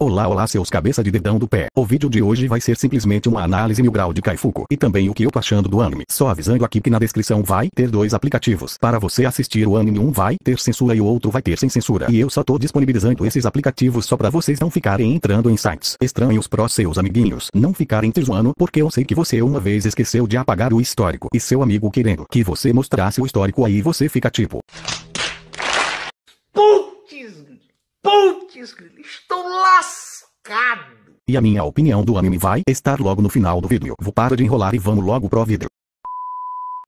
Olá olá seus cabeça de dedão do pé. O vídeo de hoje vai ser simplesmente uma análise mil grau de Kaifuku e também o que eu tô achando do anime. Só avisando aqui que na descrição vai ter dois aplicativos. Para você assistir o anime um vai ter censura e o outro vai ter sem censura. E eu só tô disponibilizando esses aplicativos só para vocês não ficarem entrando em sites estranhos pró seus amiguinhos. Não ficarem te zoando porque eu sei que você uma vez esqueceu de apagar o histórico e seu amigo querendo que você mostrasse o histórico aí você fica tipo... Puta! Putz, estou lascado. E a minha opinião do anime vai estar logo no final do vídeo. Vou parar de enrolar e vamos logo pro vídeo.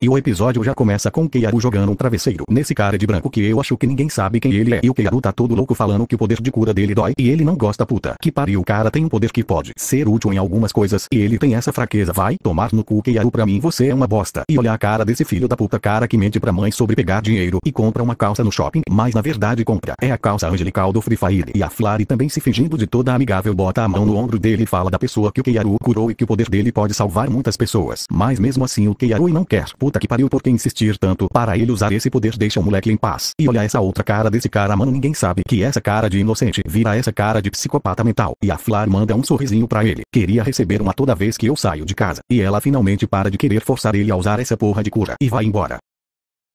E o episódio já começa com Keiaru jogando um travesseiro nesse cara de branco que eu acho que ninguém sabe quem ele é. E o Keiaru tá todo louco falando que o poder de cura dele dói e ele não gosta puta. Que pariu, o cara tem um poder que pode ser útil em algumas coisas e ele tem essa fraqueza. Vai tomar no cu Keiaru pra mim você é uma bosta. E olha a cara desse filho da puta cara que mente pra mãe sobre pegar dinheiro e compra uma calça no shopping, mas na verdade compra. É a calça angelical do Free Fire. E a Flari também se fingindo de toda amigável bota a mão no ombro dele e fala da pessoa que o Keiaru curou e que o poder dele pode salvar muitas pessoas. Mas mesmo assim o Keiaru não quer. Puta Puta que pariu por que insistir tanto para ele usar esse poder deixa o moleque em paz. E olha essa outra cara desse cara mano ninguém sabe que essa cara de inocente vira essa cara de psicopata mental. E a Flar manda um sorrisinho pra ele. Queria receber uma toda vez que eu saio de casa. E ela finalmente para de querer forçar ele a usar essa porra de cura. E vai embora.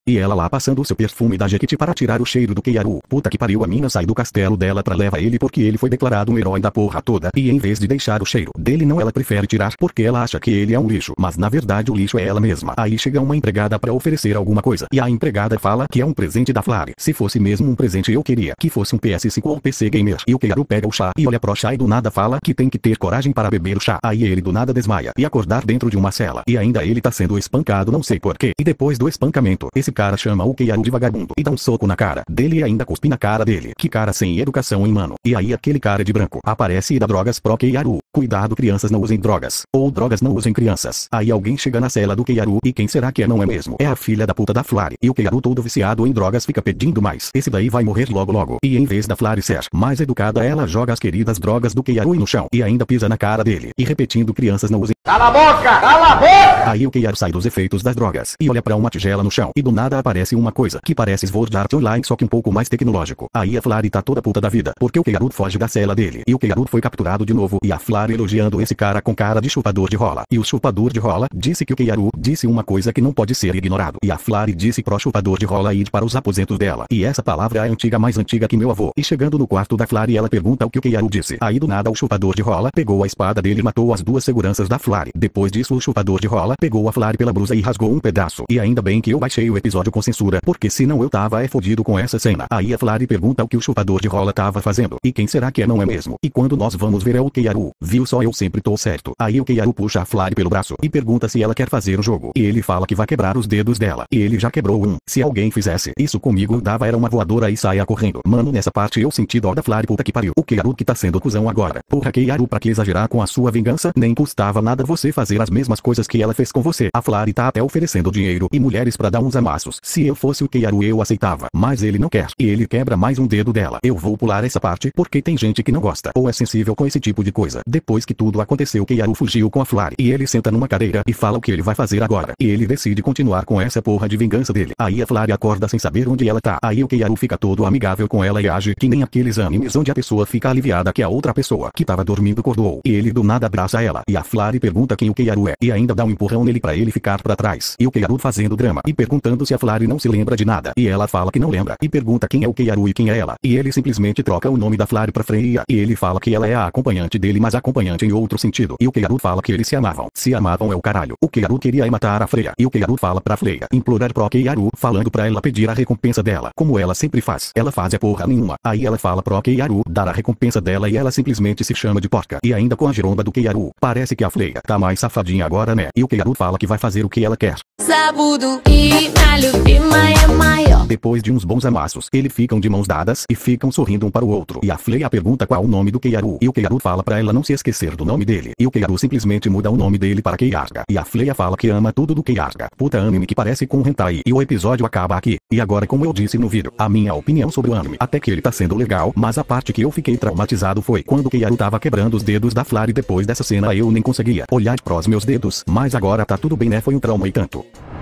E ela lá passando o seu perfume da Jequiti para tirar o cheiro do Keiaru. Puta que pariu a mina sai do castelo dela pra leva ele porque ele foi declarado um herói da porra toda. E em vez de deixar o cheiro dele não ela prefere tirar porque ela acha que ele é um lixo. Mas na verdade o lixo é ela mesma. Aí chega uma empregada para oferecer alguma coisa. E a empregada fala que é um presente da Flare. Se fosse mesmo um presente eu queria que fosse um PS5 ou PC Gamer. E o Keiaru pega o chá e olha pro chá e do nada fala que tem que ter coragem para beber o chá. Aí ele do nada desmaia e acordar dentro de uma cela. E ainda ele tá sendo espancado não sei porquê. E depois do espancamento esse cara chama o Keiaru de vagabundo e dá um soco na cara dele e ainda cuspe na cara dele. Que cara sem educação, hein, mano? E aí aquele cara de branco aparece e dá drogas pro Keiaru. Cuidado, crianças não usem drogas. Ou drogas não usem crianças. Aí alguém chega na cela do Keiaru e quem será que é não é mesmo? É a filha da puta da Flare. E o Keiaru todo viciado em drogas fica pedindo mais. Esse daí vai morrer logo logo. E em vez da Flare ser mais educada, ela joga as queridas drogas do Keiaru no chão. E ainda pisa na cara dele. E repetindo, crianças não usem. Cala a boca! Cala a boca! Aí o Keiaru sai dos efeitos das drogas. E olha para uma tigela no chão. E do nada nada aparece uma coisa que parece Sword Art Online só que um pouco mais tecnológico. Aí a Flare tá toda puta da vida, porque o Keiarut foge da cela dele. E o Keiarut foi capturado de novo e a Flare elogiando esse cara com cara de chupador de rola. E o chupador de rola disse que o Keiaru disse uma coisa que não pode ser ignorado. E a Flare disse pro chupador de rola ir para os aposentos dela. E essa palavra é antiga mais antiga que meu avô. E chegando no quarto da Flare ela pergunta o que o Keiaru disse. Aí do nada o chupador de rola pegou a espada dele e matou as duas seguranças da Flare. Depois disso o chupador de rola pegou a Flare pela blusa e rasgou um pedaço. E ainda bem que eu baixei o episódio episódio com censura, porque senão eu tava é fodido com essa cena. Aí a Flare pergunta o que o chupador de rola tava fazendo, e quem será que é não é mesmo? E quando nós vamos ver é o Keiaru, viu só eu sempre tô certo. Aí o Keiaru puxa a Flare pelo braço, e pergunta se ela quer fazer o jogo, e ele fala que vai quebrar os dedos dela, e ele já quebrou um. Se alguém fizesse isso comigo dava era uma voadora e saia correndo. Mano nessa parte eu senti dó da Flare puta que pariu. O Keiaru que tá sendo cuzão agora. Porra Keiaru pra que exagerar com a sua vingança? Nem custava nada você fazer as mesmas coisas que ela fez com você. A Flare tá até oferecendo dinheiro e mulheres pra dar uns amassos braços. Se eu fosse o Keiaru eu aceitava, mas ele não quer. E ele quebra mais um dedo dela. Eu vou pular essa parte porque tem gente que não gosta ou é sensível com esse tipo de coisa. Depois que tudo aconteceu Keiaru fugiu com a Flare e ele senta numa cadeira e fala o que ele vai fazer agora. E ele decide continuar com essa porra de vingança dele. Aí a Flare acorda sem saber onde ela tá. Aí o Keiaru fica todo amigável com ela e age que nem aqueles animes onde a pessoa fica aliviada que a outra pessoa que tava dormindo acordou. E ele do nada abraça ela e a Flare pergunta quem o Keiaru é e ainda dá um empurrão nele para ele ficar para trás. E o Keiaru fazendo drama e perguntando se a falar e não se lembra de nada. E ela fala que não lembra. E pergunta quem é o Keiaru e quem é ela. E ele simplesmente troca o nome da Flare pra Freya. E ele fala que ela é a acompanhante dele, mas acompanhante em outro sentido. E o Keiaru fala que eles se amavam. Se amavam é o caralho. O Keiaru queria matar a Freya. E o Keiaru fala pra Freya implorar pro Keiaru, falando pra ela pedir a recompensa dela. Como ela sempre faz. Ela faz a é porra nenhuma. Aí ela fala pro Keiaru dar a recompensa dela e ela simplesmente se chama de porca. E ainda com a jeromba do Keiaru. Parece que a Freya tá mais safadinha agora, né? E o Keiaru fala que vai fazer o que ela quer. Sabudo e malha. Depois de uns bons amassos, eles ficam de mãos dadas e ficam sorrindo um para o outro. E a Fleia pergunta qual o nome do Keiaru. E o Keiaru fala para ela não se esquecer do nome dele. E o Keiaru simplesmente muda o nome dele para Keiasga. E a Fleia fala que ama tudo do Keiasga. Puta anime que parece com Hentai. E o episódio acaba aqui. E agora como eu disse no vídeo, a minha opinião sobre o anime. Até que ele tá sendo legal, mas a parte que eu fiquei traumatizado foi quando o Keiaru tava quebrando os dedos da Flare depois dessa cena eu nem conseguia olhar pros meus dedos. Mas agora tá tudo bem né, foi um trauma e tanto.